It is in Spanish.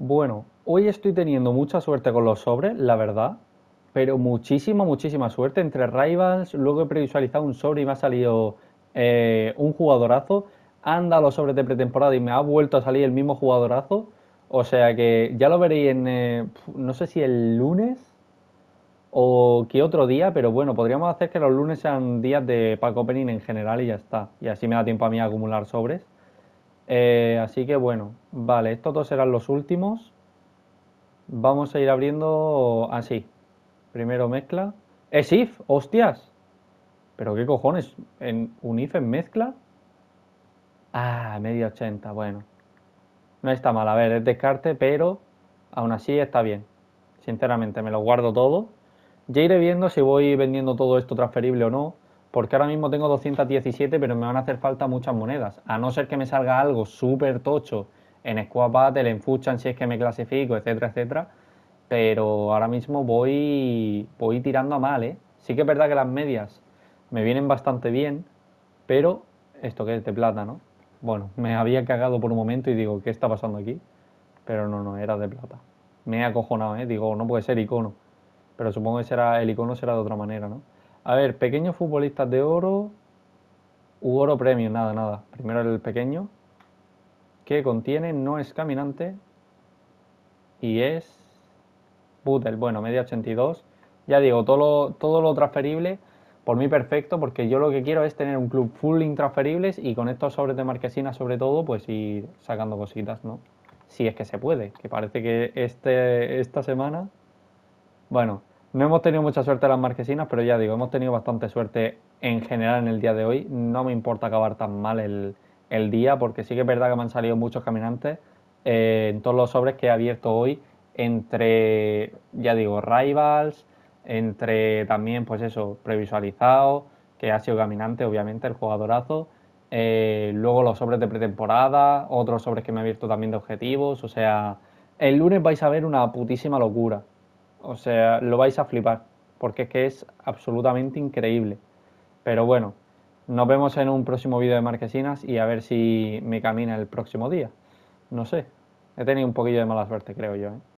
Bueno, hoy estoy teniendo mucha suerte con los sobres, la verdad. Pero muchísima, muchísima suerte entre Rivals. Luego he previsualizado un sobre y me ha salido eh, un jugadorazo. Anda los sobres de pretemporada y me ha vuelto a salir el mismo jugadorazo. O sea que ya lo veréis en, eh, no sé si el lunes o qué otro día, pero bueno, podríamos hacer que los lunes sean días de pack opening en general y ya está. Y así me da tiempo a mí a acumular sobres. Eh, así que bueno, vale, estos dos serán los últimos. Vamos a ir abriendo así. Primero mezcla. ¡Es ¡Eh, if! ¡Hostias! ¿Pero qué cojones? ¿En un if en mezcla? Ah, media 80, bueno. No está mal, a ver, es descarte, pero aún así está bien. Sinceramente, me lo guardo todo. Ya iré viendo si voy vendiendo todo esto transferible o no porque ahora mismo tengo 217, pero me van a hacer falta muchas monedas. A no ser que me salga algo súper tocho en Squad Battle, en Fuchan, si es que me clasifico, etcétera, etcétera. Pero ahora mismo voy, voy tirando a mal, ¿eh? Sí que es verdad que las medias me vienen bastante bien, pero esto que es de plata, ¿no? Bueno, me había cagado por un momento y digo, ¿qué está pasando aquí? Pero no, no, era de plata. Me he acojonado, ¿eh? Digo, no puede ser icono. Pero supongo que será, el icono será de otra manera, ¿no? A ver, pequeños futbolistas de oro u oro premium, nada, nada. Primero el pequeño, que contiene no es caminante y es Budel, bueno, media 82. Ya digo, todo lo, todo lo transferible, por mí perfecto, porque yo lo que quiero es tener un club full intransferibles y con estos sobres de marquesina sobre todo, pues ir sacando cositas, ¿no? Si es que se puede, que parece que este, esta semana, bueno, no hemos tenido mucha suerte en las marquesinas, pero ya digo, hemos tenido bastante suerte en general en el día de hoy. No me importa acabar tan mal el, día, porque sí que es verdad que me han salido muchos caminantes eh, en todos los sobres que he abierto hoy, entre, ya digo, rivals, entre también, pues eso, previsualizado, que ha sido caminante, obviamente, el jugadorazo. Eh, luego los sobres de pretemporada, otros sobres que me he abierto también de objetivos. O sea, el lunes vais a ver una putísima locura. O sea, lo vais a flipar, porque es que es absolutamente increíble. Pero bueno, nos vemos en un próximo vídeo de Marquesinas y a ver si me camina el próximo día. No sé, he tenido un poquillo de mala suerte, creo yo. ¿eh?